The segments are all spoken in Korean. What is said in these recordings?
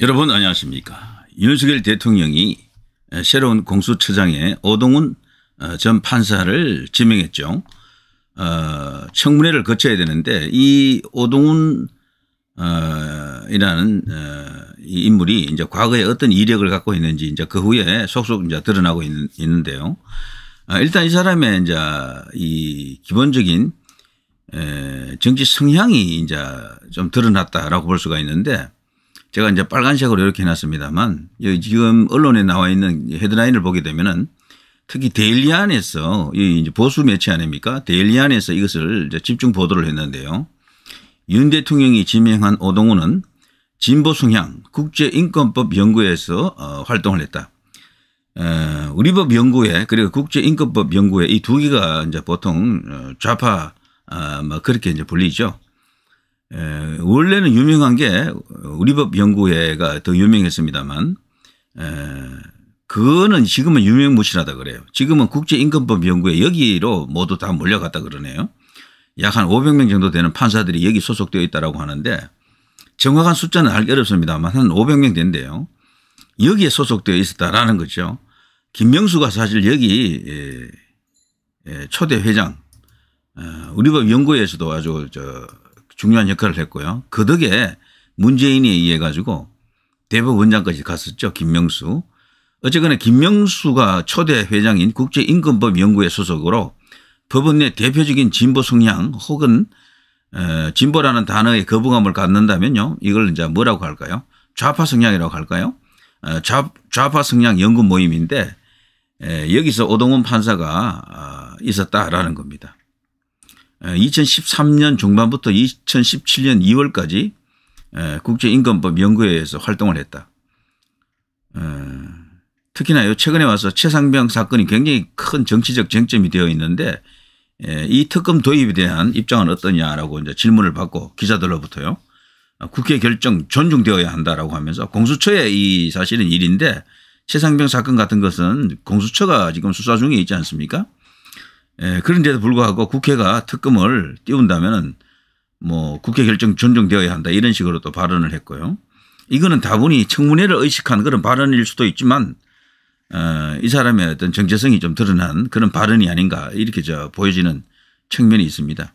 여러분 안녕하십니까. 윤석열 대통령이 새로운 공수처장에 오동훈 어, 전 판사를 지명했죠. 어, 청문회를 거쳐야 되는데 이 오동훈 어, 이라는 어, 이 인물이 이제 과거에 어떤 이력을 갖고 있는지 이제 그 후에 속속 이제 드러나고 있는, 있는데요. 아, 일단 이 사람의 이제 이 기본적인 에, 정치 성향이 이제 좀 드러났다라고 볼 수가 있는데 제가 이제 빨간색으로 이렇게 해놨습니다만 지금 언론에 나와 있는 헤드라인을 보게 되면은 특히 데일리 안에서 이 보수 매체 아닙니까? 데일리 안에서 이것을 집중 보도를 했는데요. 윤 대통령이 지명한 오동훈은 진보 성향 국제인권법 연구에서 어, 활동을 했다. 에, 어, 우리법 연구회 그리고 국제인권법 연구회 이 두 개가 이제 보통 어, 좌파 아, 뭐 그렇게 이제 불리죠. 에, 예, 원래는 유명한 게 우리법 연구회가 더 유명했습니다만 에, 예, 그거는 지금은 유명무실하다 그래요. 지금은 국제인권법 연구회 여기로 모두 다 몰려갔다 그러네요. 약 한 500명 정도 되는 판사들이 여기 소속되어 있다고 하는데 정확한 숫자는 알기 어렵습니다만 한 500명 된대요. 여기에 소속되어 있었다라는 거죠. 김명수가 사실 여기 예, 초대 회장 우리법 어, 연구회에서도 아주 저 중요한 역할을 했고요. 그 덕에 문재인에 의해 가지고 대법원장까지 갔었죠. 김명수. 어쨌거나 김명수가 초대 회장인 국제인권법 연구회 소속으로 법원 내 대표적인 진보 성향 혹은 진보라는 단어에 거부감을 갖는다면요. 이걸 이제 뭐라고 할까요? 좌파 성향이라고 할까요? 좌파 성향 연구 모임인데 여기서 오동훈 판사가 아, 있었다라는 겁니다. 2013년 예, 중반부터 2017년 2월까지 예, 국제인권법 연구회에서 활동을 했다. 예, 특히나 요 최근에 와서 최상병 사건이 굉장히 큰 정치적 쟁점이 되어 있는데 이 특검 도입에 대한 입장은 어떠냐라고 이제 질문을 받고 기자들로부터요. 아, 국회 결정 존중되어야 한다라고 하면서 공수처의 이 사실은 일인데 최상병 사건 같은 것은 공수처가 지금 수사 중에 있지 않습니까? 예, 그런데도 불구하고 국회가 특검을 띄운다면뭐 국회 결정 존중되어야 한다 이런 식으로 또 발언을 했고요. 이거는 다분히 청문회를 의식한 그런 발언일 수도 있지만 어, 이 사람의 어떤 정체성이 좀 드러난 그런 발언이 아닌가 이렇게 저 보여지는 측면이 있습니다.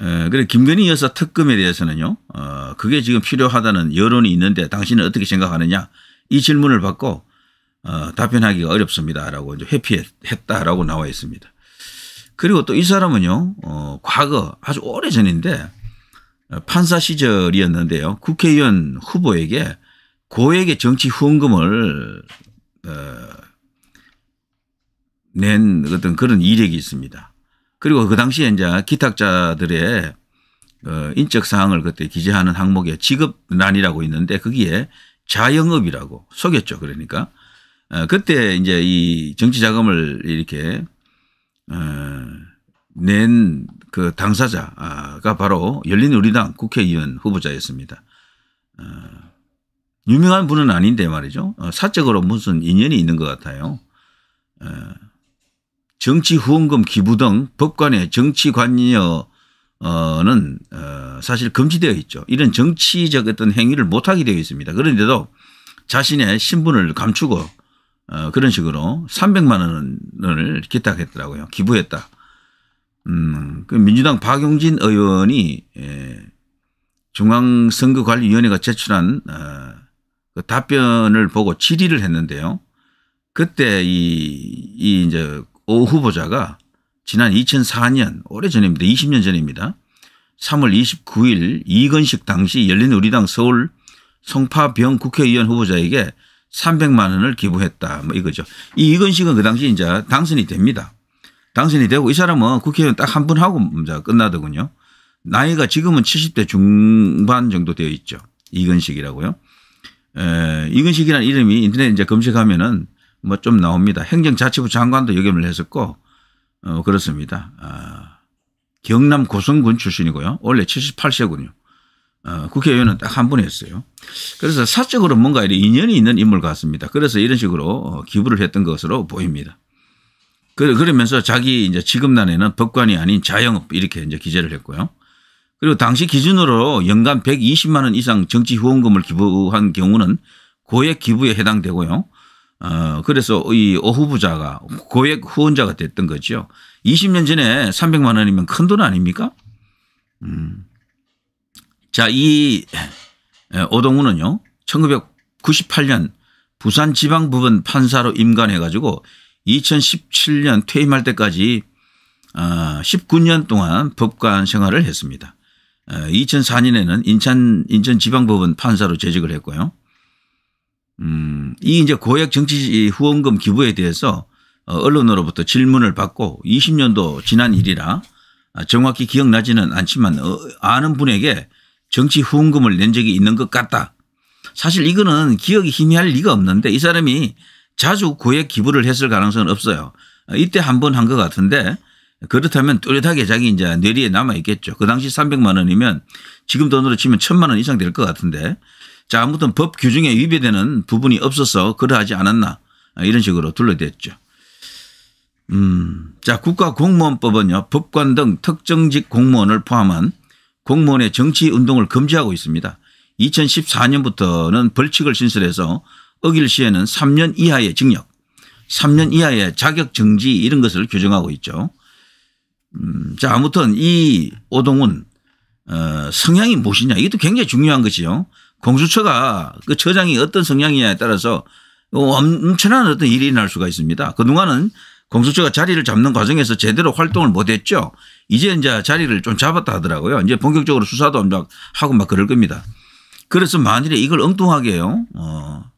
어, 그래 김건희 여사 특검에 대해서는요. 어, 그게 지금 필요하다는 여론이 있는데 당신은 어떻게 생각하느냐 이 질문을 받고 어, 답변하기가 어렵습니다라고 이제 회피했다라고 나와 있습니다. 그리고 또 이 사람은요, 어, 과거 아주 오래 전인데 판사 시절이었는데요. 국회의원 후보에게 고액의 정치 후원금을 어, 낸 어떤 그런 이력이 있습니다. 그리고 그 당시에 이제 기탁자들의 어, 인적 사항을 그때 기재하는 항목에 직업란이라고 있는데 거기에 자영업이라고 속였죠. 그러니까 어, 그때 이제 이 정치 자금을 이렇게 낸그 당사자가 바로 열린우리당 국회의원 후보자였습니다. 어, 유명한 분은 아닌데 말이죠. 어, 사적으로 무슨 인연이 있는 것 같아요. 정치 후원금 기부 등 법관의 정치 관여는 어, 사실 금지되어 있죠. 이런 정치적 어떤 행위를 못하게 되어 있습니다. 그런데도 자신의 신분을 감추고 어, 그런 식으로 300만 원을 기탁했더라고요. 기부했다. 음, 그 민주당 박용진 의원이 예, 중앙선거관리위원회가 제출한 어, 그 답변을 보고 질의를 했는데요. 그때 이, 이 이제 오 후보자가 지난 2004년 오래전입니다. 20년 전입니다. 3월 29일 이건식 당시 열린 우리당 서울 성파병 국회의원 후보자에게 300만 원을 기부했다. 뭐 이거죠. 이 이건식은 그 당시 이제 당선이 됩니다. 당선이 되고 이 사람은 국회의원 딱 한분 하고 이제 끝나더군요. 나이가 지금은 70대 중반 정도 되어 있죠. 이건식이라고요. 에, 이건식이라는 이름이 인터넷 이제 검색하면은 뭐 좀 나옵니다. 행정자치부 장관도 역임을 했었고 어, 그렇습니다. 아, 경남 고성군 출신이고요. 원래 78세군요. 어, 국회의원은 딱 한 분이었어요. 그래서 사적으로 뭔가 인연이 있는 인물 같습니다. 그래서 이런 식으로 어, 기부를 했던 것으로 보입니다. 그, 그러면서 자기 이제 지급난에는 법관이 아닌 자영업 이렇게 이제 기재를 했고요. 그리고 당시 기준으로 연간 120만 원 이상 정치 후원금을 기부한 경우는 고액 기부에 해당되고요. 어, 그래서 이어후보자가 고액 후원자가 됐던 거죠. 20년 전에 300만 원이면 큰 돈 아닙니까? 음. 자, 이 오동훈은요, 1998년 부산 지방부분 판사로 임관해 가지고 2017년 퇴임할 때까지 19년 아, 동안 법관 생활을 했습니다. 2004년에는 인천 인천지방법원 판사로 재직을 했고요. 음, 이 이제 고액 정치 후원금 기부에 대해서 어, 언론으로부터 질문을 받고 20년도 지난 일이라 정확히 기억나지는 않지만 어, 아는 분에게 정치 후원금을 낸 적이 있는 것 같다. 사실 이거는 기억이 희미할 리가 없는데 이 사람이 자주 고액 기부를 했을 가능성은 없어요. 이때 한 번 한 것 같은데 그렇다면 뚜렷하게 자기 이제 뇌리에 남아 있겠죠. 그 당시 300만 원이면 지금 돈으로 치면 1000만 원 이상 될 것 같은데 자 아무튼 법 규정에 위배되는 부분이 없어서 그러하지 않았나 이런 식으로 둘러댔죠. 음, 자 국가공무원법은요 법관 등 특정직 공무원을 포함한 공무원의 정치 운동을 금지하고 있습니다. 2014년부터는 벌칙을 신설해서 어길 시에는 3년 이하의 징역, 3년 이하의 자격 정지 이런 것을 규정하고 있죠. 음, 자, 아무튼 이 오동훈 어, 성향이 무엇이냐 이것도 굉장히 중요한 것이요. 공수처가 그 처장이 어떤 성향이냐에 따라서 엄청난 어떤 일이 날 수가 있습니다. 그동안은 공수처가 자리를 잡는 과정에서 제대로 활동을 못했죠. 이제 이제 자리를 좀 잡았다 하더라고요. 이제 본격적으로 수사도 막 하고 막 그럴 겁니다. 그래서 만일에 이걸 엉뚱하게요. 어,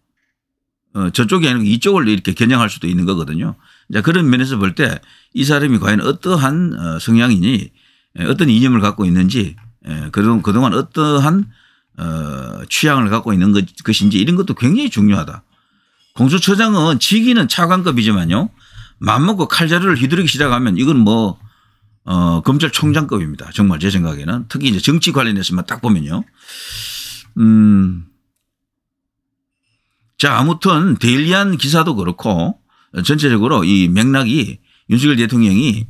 어 저쪽이 아니고 이쪽을 이렇게 겨냥할 수도 있는 거거든요. 자 그런 면에서 볼 때 이 사람이 과연 어떠한 어, 성향이니 예, 어떤 이념을 갖고 있는지 예, 그동안 어떠한 어, 취향을 갖고 있는 것인지 이런 것도 굉장히 중요하다. 공수처장은 직위는 차관급이지만요. 맘먹고 칼자루를 휘두르기 시작하면 이건 뭐 어, 검찰총장급입니다. 정말 제 생각에는 특히 이제 정치 관련해서만 딱 보면요. 음. 자, 아무튼 데일리한 기사도 그렇고 전체적으로 이 맥락이 윤석열 대통령이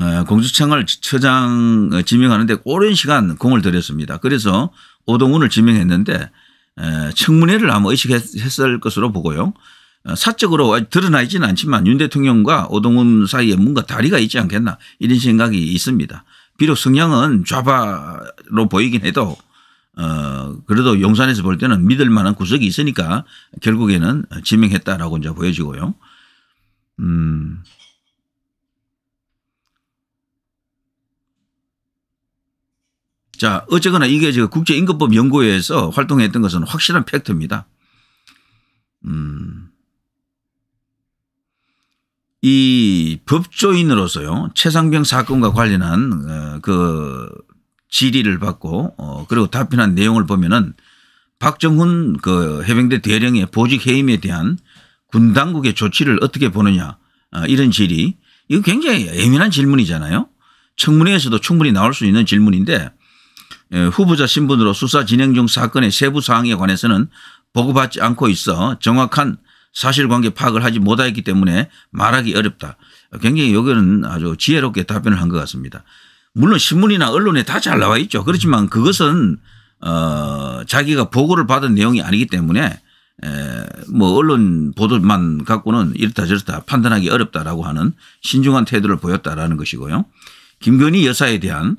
어, 공수청을 처장 어, 지명하는데 오랜 시간 공을 들였습니다. 그래서 오동훈을 지명했는데 청문회를 아마 의식했을 것으로 보고요. 사적으로 드러나있지는 않지만 윤 대통령과 오동훈 사이에 뭔가 다리가 있지 않겠나 이런 생각이 있습니다. 비록 성향은 좌파로 보이긴 해도 어 그래도 용산에서 볼 때는 믿을 만한 구석이 있으니까 결국에는 지명했다라고 이제 보여지고요. 음. 자, 어쨌거나 이게 지금 국제인권법 연구회에서 활동했던 것은 확실한 팩트입니다. 음. 이 법조인으로서요 최상병 사건과 관련한 어, 그 질의를 받고 어, 그리고 답변한 내용을 보면은 박정훈 그 해병대 대령의 보직 해임에 대한 군 당국의 조치를 어떻게 보느냐 어, 이런 질의 이거 굉장히 예민한 질문이잖아요. 청문회에서도 충분히 나올 수 있는 질문인데 예, 후보자 신분으로 수사 진행 중 사건의 세부 사항에 관해서는 보고받지 않고 있어 정확한 사실관계 파악을 하지 못하였기 때문에 말하기 어렵다. 굉장히 여기는 아주 지혜롭게 답변을 한 것 같습니다. 물론 신문이나 언론에 다 잘 나와 있죠. 그렇지만 그것은 어 자기가 보고를 받은 내용이 아니기 때문에 에뭐 언론 보도만 갖고는 이렇다 저렇다 판단하기 어렵다라고 하는 신중한 태도를 보였다라는 것이고요. 김건희 여사에 대한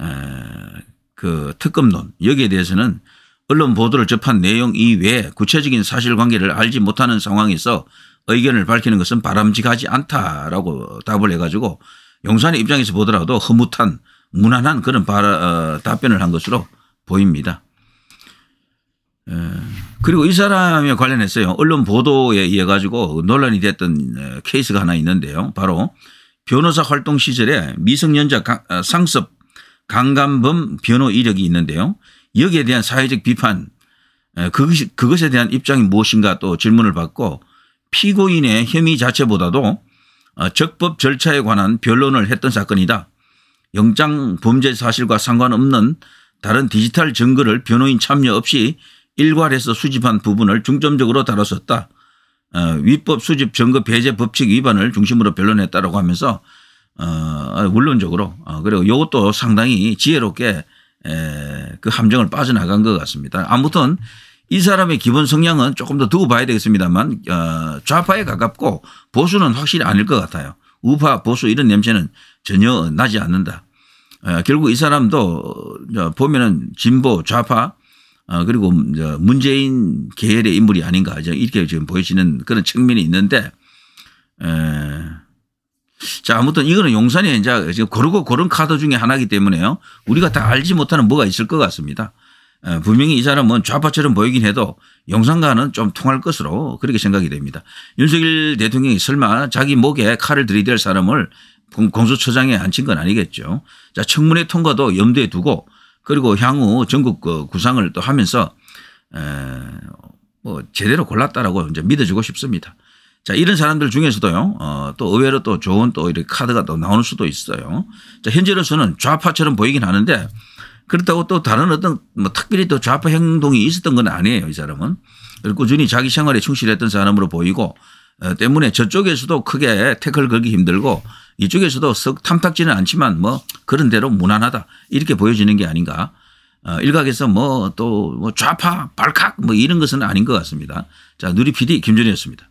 에그 특검론 여기에 대해서는 언론 보도를 접한 내용 이외에 구체적인 사실관계를 알지 못하는 상황에서 의견을 밝히는 것은 바람직하지 않다라고 답을 해가지고 용산의 입장에서 보더라도 허무한 무난한 그런 바라, 어, 답변을 한 것으로 보입니다. 에, 그리고 이 사람에 관련해서요. 언론 보도에 의해 가지고 논란이 됐던 케이스가 하나 있는데요. 바로 변호사 활동 시절에 미성년자 강, 어, 상습 강간범 변호 이력이 있는데요. 여기에 대한 사회적 비판 그것 그것에 대한 입장이 무엇인가 또 질문을 받고 피고인의 혐의 자체보다도 어, 적법 절차에 관한 변론을 했던 사건이다. 영장 범죄 사실과 상관없는 다른 디지털 증거를 변호인 참여 없이 일괄해서 수집한 부분을 중점적으로 다뤘었다. 어, 위법 수집 증거 배제 법칙 위반을 중심으로 변론했다라고 하면서 어, 물론적으로 어, 그리고 이것도 상당히 지혜롭게 그 함정을 빠져나간 것 같습니다. 아무튼 이 사람의 기본 성향은 조금 더 두고 봐야 되겠습니다만 어, 좌파에 가깝고 보수는 확실히 아닐 것 같아요. 우파 보수 이런 냄새는 전혀 나지 않는다. 어, 결국 이 사람도 어, 보면은 진보 좌파 그리고 문재인 계열의 인물이 아닌가 이렇게 지금 보여지는 그런 측면이 있는데 자, 아무튼 이거는 용산이 이제 지금 고르고 고른 카드 중에 하나이기 때문에요. 우리가 다 알지 못하는 뭐가 있을 것 같습니다. 분명히 이 사람은 좌파처럼 보이긴 해도 용산과는좀 통할 것으로 그렇게 생각이 됩니다. 윤석열 대통령이 설마 자기 목에 칼을 들이댈 사람을 공수처장에 앉힌 건 아니겠죠. 자, 청문회 통과도 염두에 두고 그리고 향후 전국 그 구상을 또 하면서 뭐 제대로 골랐다라고 이제 믿어주고 싶습니다. 자, 이런 사람들 중에서도요, 어, 또 의외로 또 좋은 또 이렇게 카드가 또나올 수도 있어요. 자, 현재로서는 좌파처럼 보이긴 하는데 그렇다고 또 다른 어떤 뭐 특별히 또 좌파 행동이 있었던 건 아니에요. 이 사람은. 꾸준히 자기 생활에 충실했던 사람으로 보이고 어, 때문에 저쪽에서도 크게 태클 걸기 힘들고 이쪽에서도 썩 탐탁지는 않지만 뭐 그런 대로 무난하다 이렇게 보여지는 게 아닌가 어, 일각에서 뭐 또뭐 좌파 발칵 뭐 이런 것은 아닌 것 같습니다. 자 누리 PD 김준희였습니다.